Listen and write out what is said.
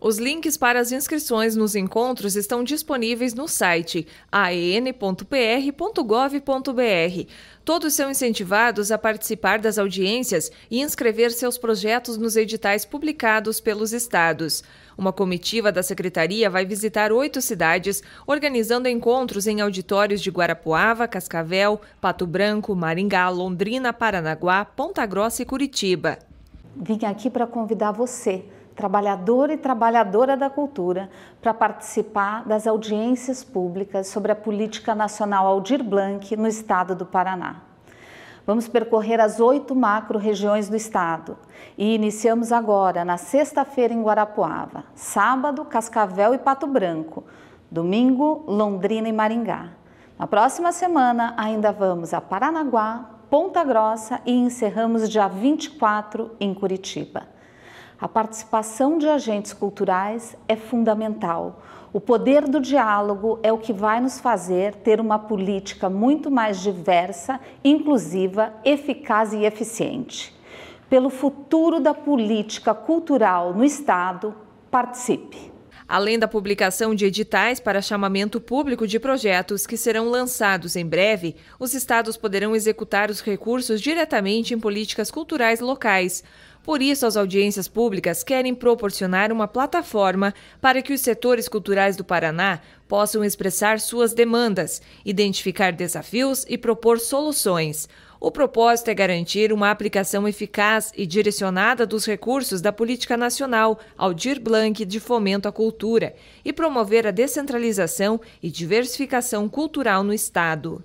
Os links para as inscrições nos encontros estão disponíveis no site aen.pr.gov.br. Todos são incentivados a participar das audiências e inscrever seus projetos nos editais publicados pelos estados. Uma comitiva da secretaria vai visitar oito cidades, organizando encontros em auditórios de Guarapuava, Cascavel, Pato Branco, Maringá, Londrina, Paranaguá, Ponta Grossa e Curitiba. Vim aqui para convidar você trabalhador e trabalhadora da cultura, para participar das audiências públicas sobre a política nacional Aldir Blanc no estado do Paraná. Vamos percorrer as oito macro-regiões do estado e iniciamos agora, na sexta-feira, em Guarapuava, sábado, Cascavel e Pato Branco, domingo, Londrina e Maringá. Na próxima semana, ainda vamos a Paranaguá, Ponta Grossa e encerramos dia 24 em Curitiba. A participação de agentes culturais é fundamental. O poder do diálogo é o que vai nos fazer ter uma política muito mais diversa, inclusiva, eficaz e eficiente. Pelo futuro da política cultural no Estado, participe! além da publicação de editais para chamamento público de projetos que serão lançados em breve, os estados poderão executar os recursos diretamente em políticas culturais locais. Por isso, as audiências públicas querem proporcionar uma plataforma para que os setores culturais do Paraná possam expressar suas demandas, identificar desafios e propor soluções. O propósito é garantir uma aplicação eficaz e direcionada dos recursos da Política Nacional dir blank de Fomento à Cultura e promover a descentralização e diversificação cultural no Estado.